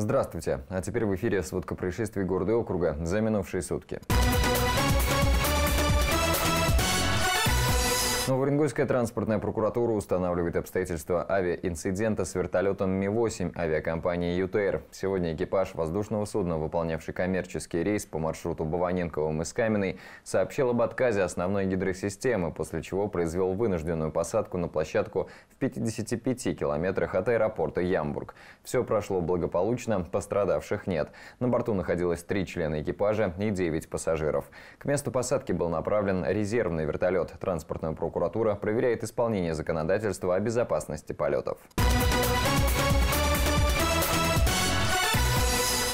Здравствуйте. А теперь в эфире сводка происшествий города и округа за минувшие сутки. Но транспортная прокуратура устанавливает обстоятельства авиаинцидента с вертолетом Ми-8 авиакомпании ЮТР. Сегодня экипаж воздушного судна, выполнявший коммерческий рейс по маршруту Баваненковым из Каменной, сообщил об отказе основной гидросистемы, после чего произвел вынужденную посадку на площадку в 55 километрах от аэропорта Ямбург. Все прошло благополучно, пострадавших нет. На борту находилось три члена экипажа и 9 пассажиров. К месту посадки был направлен резервный вертолет транспортной прокуратуры прокуратура проверяет исполнение законодательства о безопасности полетов.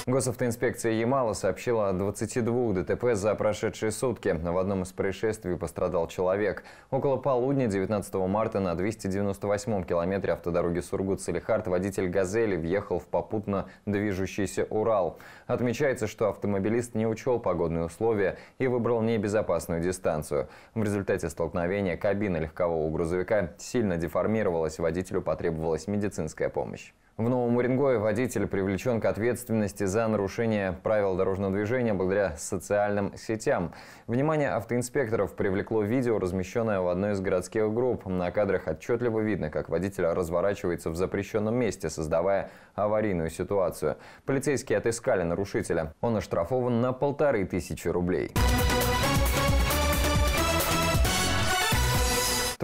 Госавтоинспекция Ямала сообщила о 22 ДТП за прошедшие сутки. В одном из происшествий пострадал человек. Около полудня 19 марта на 298-м километре автодороги Сургут-Салихард водитель «Газели» въехал в попутно движущийся «Урал». Отмечается, что автомобилист не учел погодные условия и выбрал небезопасную дистанцию. В результате столкновения кабина легкового грузовика сильно деформировалась, водителю потребовалась медицинская помощь. В Новом Уренгое водитель привлечен к ответственности за нарушение правил дорожного движения благодаря социальным сетям. Внимание автоинспекторов привлекло видео, размещенное в одной из городских групп. На кадрах отчетливо видно, как водитель разворачивается в запрещенном месте, создавая аварийную ситуацию. Полицейские отыскали нарушителя. Он оштрафован на полторы тысячи рублей.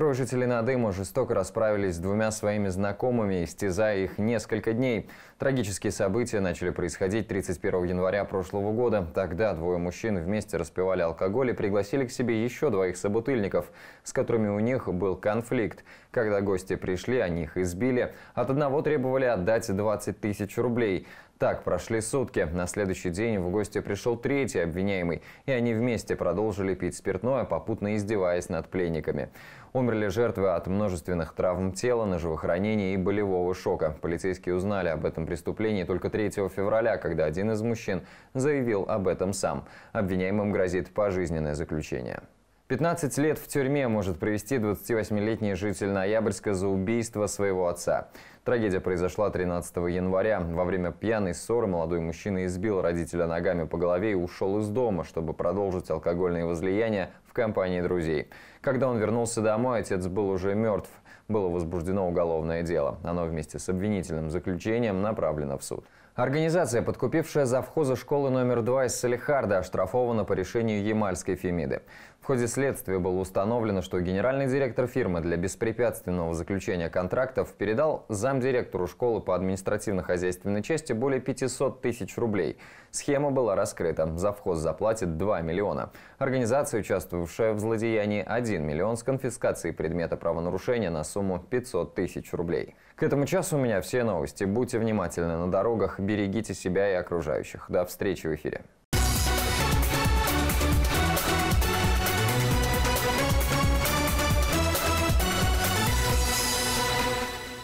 Трое жителей Надыма жестоко расправились с двумя своими знакомыми, истязая их несколько дней. Трагические события начали происходить 31 января прошлого года. Тогда двое мужчин вместе распивали алкоголь и пригласили к себе еще двоих собутыльников, с которыми у них был конфликт. Когда гости пришли, они их избили. От одного требовали отдать 20 тысяч рублей. Так прошли сутки. На следующий день в гости пришел третий обвиняемый, и они вместе продолжили пить спиртное, попутно издеваясь над пленниками. Умерли жертвы от множественных травм тела, ножевых ранений и болевого шока. Полицейские узнали об этом преступлении только 3 февраля, когда один из мужчин заявил об этом сам. Обвиняемым грозит пожизненное заключение. 15 лет в тюрьме может привести 28-летний житель Ноябрьска за убийство своего отца. Трагедия произошла 13 января. Во время пьяной ссоры молодой мужчина избил родителя ногами по голове и ушел из дома, чтобы продолжить алкогольные возлияния в компании друзей. Когда он вернулся домой, отец был уже мертв. Было возбуждено уголовное дело. Оно вместе с обвинительным заключением направлено в суд. Организация, подкупившая завхоза школы номер 2 из Салихарда, оштрафована по решению Ямальской Фемиды. В ходе следствия было установлено, что генеральный директор фирмы для беспрепятственного заключения контрактов передал замдиректору школы по административно-хозяйственной части более 500 тысяч рублей. Схема была раскрыта. Завхоз заплатит 2 миллиона. Организация, участвовавшая в злодеянии, 1 миллион с конфискацией предмета правонарушения на сумму 500 тысяч рублей. К этому часу у меня все новости. Будьте внимательны на дорогах берегите себя и окружающих. До встречи в эфире.